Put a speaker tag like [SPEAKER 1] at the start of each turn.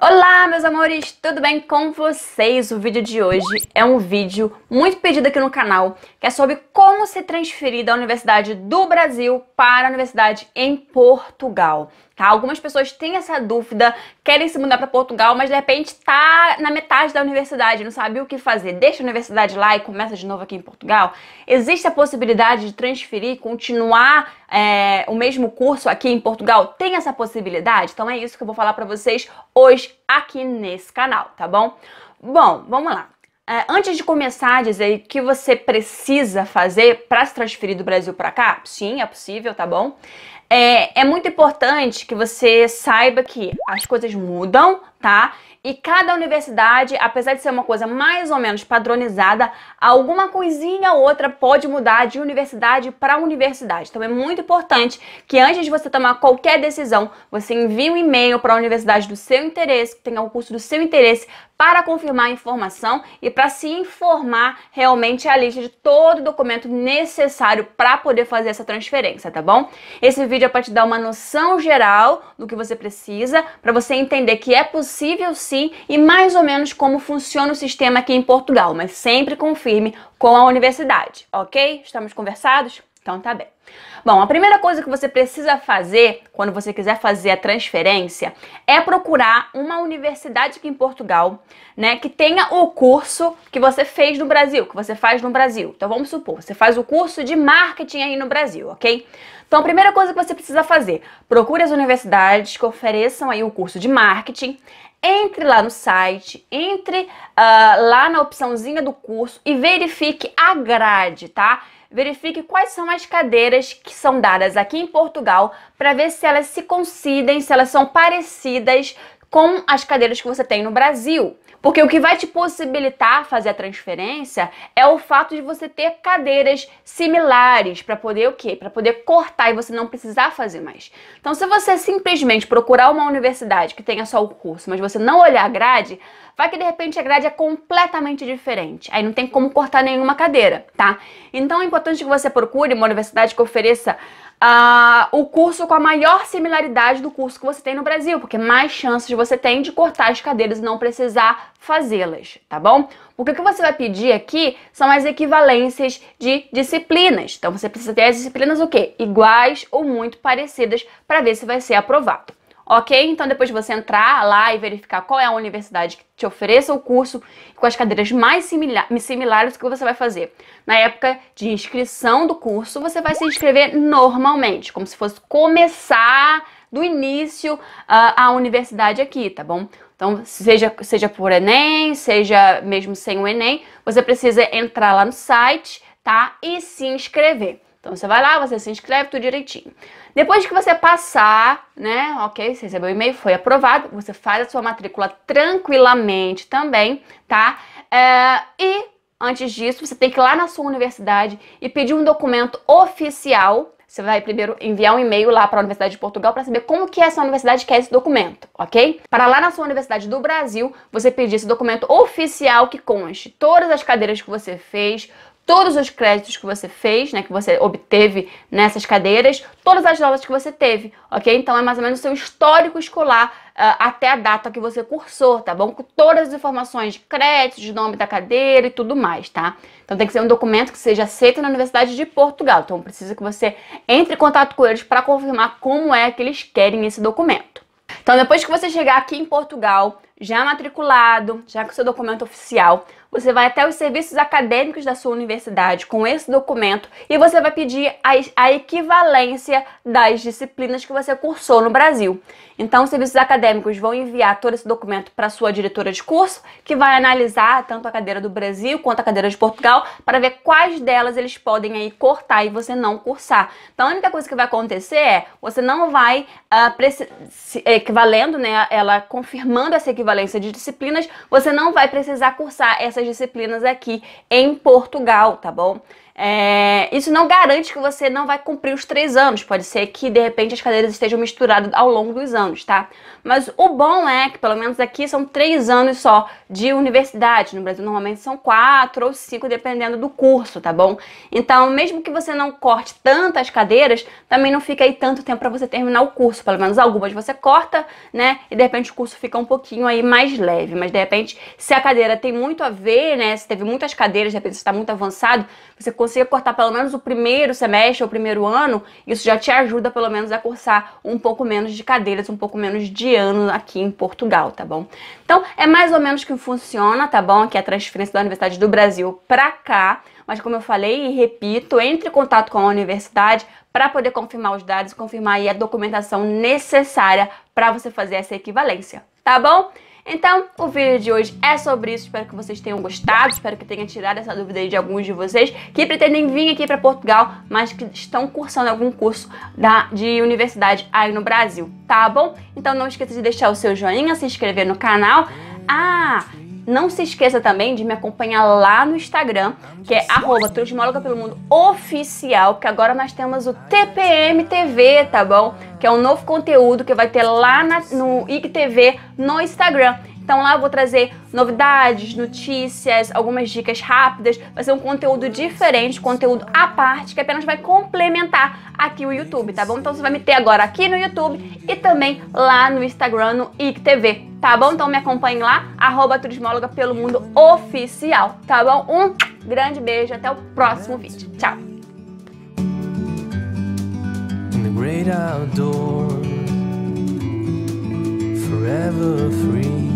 [SPEAKER 1] Olá, meus amores, tudo bem com vocês? O vídeo de hoje é um vídeo muito pedido aqui no canal, que é sobre como se transferir da Universidade do Brasil para a Universidade em Portugal. Tá? Algumas pessoas têm essa dúvida, querem se mudar para Portugal, mas de repente tá na metade da universidade, não sabe o que fazer. Deixa a universidade lá e começa de novo aqui em Portugal. Existe a possibilidade de transferir, continuar é, o mesmo curso aqui em Portugal? Tem essa possibilidade? Então é isso que eu vou falar para vocês hoje aqui nesse canal, tá bom? Bom, vamos lá. É, antes de começar a dizer o que você precisa fazer para se transferir do Brasil para cá, sim, é possível, tá bom? É, é, muito importante que você saiba que as coisas mudam, tá? E cada universidade, apesar de ser uma coisa mais ou menos padronizada, alguma coisinha ou outra pode mudar de universidade para universidade. Então é muito importante que antes de você tomar qualquer decisão, você envie um e-mail para a universidade do seu interesse, que tenha o um curso do seu interesse, para confirmar a informação e para se informar realmente a lista de todo o documento necessário para poder fazer essa transferência, tá bom? Esse vídeo é para te dar uma noção geral do que você precisa, para você entender que é possível sim e mais ou menos como funciona o sistema aqui em Portugal, mas sempre confirme com a universidade, ok? Estamos conversados? Então tá bem. Bom, a primeira coisa que você precisa fazer quando você quiser fazer a transferência é procurar uma universidade aqui em Portugal, né, que tenha o curso que você fez no Brasil, que você faz no Brasil. Então vamos supor, você faz o curso de marketing aí no Brasil, ok? Então a primeira coisa que você precisa fazer, procure as universidades que ofereçam aí o curso de marketing, entre lá no site, entre uh, lá na opçãozinha do curso e verifique a grade, tá? verifique quais são as cadeiras que são dadas aqui em Portugal para ver se elas se coincidem, se elas são parecidas com as cadeiras que você tem no Brasil. Porque o que vai te possibilitar fazer a transferência é o fato de você ter cadeiras similares para poder o quê? Para poder cortar e você não precisar fazer mais. Então, se você simplesmente procurar uma universidade que tenha só o curso, mas você não olhar a grade, vai que de repente a grade é completamente diferente. Aí não tem como cortar nenhuma cadeira, tá? Então é importante que você procure uma universidade que ofereça uh, o curso com a maior similaridade do curso que você tem no Brasil, porque mais chances você tem de cortar as cadeiras e não precisar fazê-las, tá bom? o que você vai pedir aqui são as equivalências de disciplinas. Então você precisa ter as disciplinas o quê? Iguais ou muito parecidas para ver se vai ser aprovado ok? Então, depois de você entrar lá e verificar qual é a universidade que te ofereça o curso, com as cadeiras mais similares, o que você vai fazer? Na época de inscrição do curso, você vai se inscrever normalmente, como se fosse começar do início uh, a universidade aqui, tá bom? Então, seja, seja por Enem, seja mesmo sem o Enem, você precisa entrar lá no site, tá? E se inscrever. Então você vai lá, você se inscreve tudo direitinho. Depois que você passar, né? Ok, você recebeu o e-mail, foi aprovado, você faz a sua matrícula tranquilamente também, tá? É, e antes disso, você tem que ir lá na sua universidade e pedir um documento oficial você vai primeiro enviar um e-mail lá para a Universidade de Portugal para saber como que é essa universidade quer esse documento, ok? Para lá na sua universidade do Brasil, você pedir esse documento oficial que conste todas as cadeiras que você fez, todos os créditos que você fez, né, que você obteve nessas cadeiras, todas as notas que você teve, ok? Então é mais ou menos o seu histórico escolar uh, até a data que você cursou, tá bom? Com todas as informações de crédito, de nome da cadeira e tudo mais, tá? Então tem que ser um documento que seja aceito na Universidade de Portugal. Então precisa que você entre em contato com eles para confirmar como é que eles querem esse documento. Então depois que você chegar aqui em Portugal, já matriculado, já com seu documento oficial, você vai até os serviços acadêmicos da sua universidade com esse documento e você vai pedir a, a equivalência das disciplinas que você cursou no Brasil. Então, os serviços acadêmicos vão enviar todo esse documento para a sua diretora de curso, que vai analisar tanto a cadeira do Brasil quanto a cadeira de Portugal para ver quais delas eles podem aí cortar e você não cursar. Então, a única coisa que vai acontecer é você não vai uh, equivalendo, né? Ela confirmando essa equivalência de disciplinas, você não vai precisar cursar essas disciplinas aqui em Portugal, tá bom? É, isso não garante que você não vai cumprir os três anos. Pode ser que de repente as cadeiras estejam misturadas ao longo dos anos, tá? Mas o bom é que pelo menos aqui são três anos só de universidade. No Brasil normalmente são quatro ou cinco, dependendo do curso, tá bom? Então, mesmo que você não corte tantas cadeiras, também não fica aí tanto tempo para você terminar o curso. Pelo menos algumas você corta, né? E de repente o curso fica um pouquinho aí mais leve. Mas de repente, se a cadeira tem muito a ver, né? Se teve muitas cadeiras, de repente você está muito avançado, você consiga cortar pelo menos o primeiro semestre ou o primeiro ano, isso já te ajuda pelo menos a cursar um pouco menos de cadeiras, um pouco menos de ano aqui em Portugal, tá bom? Então, é mais ou menos que funciona, tá bom? Aqui é a transferência da Universidade do Brasil para cá. Mas como eu falei e repito, entre em contato com a universidade para poder confirmar os dados, confirmar aí a documentação necessária para você fazer essa equivalência, tá bom? Então, o vídeo de hoje é sobre isso. Espero que vocês tenham gostado, espero que tenha tirado essa dúvida aí de alguns de vocês que pretendem vir aqui para Portugal, mas que estão cursando algum curso da, de universidade aí no Brasil, tá bom? Então não esqueça de deixar o seu joinha, se inscrever no canal. Ah, não se esqueça também de me acompanhar lá no Instagram, que é arroba pelo mundo oficial, porque agora nós temos o TPM TV, tá bom? que é um novo conteúdo que vai ter lá na, no IGTV no Instagram. Então lá eu vou trazer novidades, notícias, algumas dicas rápidas. Vai ser um conteúdo diferente, conteúdo à parte, que apenas vai complementar aqui o YouTube, tá bom? Então você vai me ter agora aqui no YouTube e também lá no Instagram, no IGTV, tá bom? Então me acompanhe lá, arroba Turismóloga pelo Mundo Oficial, tá bom? Um grande beijo, até o próximo vídeo. Tchau! great outdoors, forever free.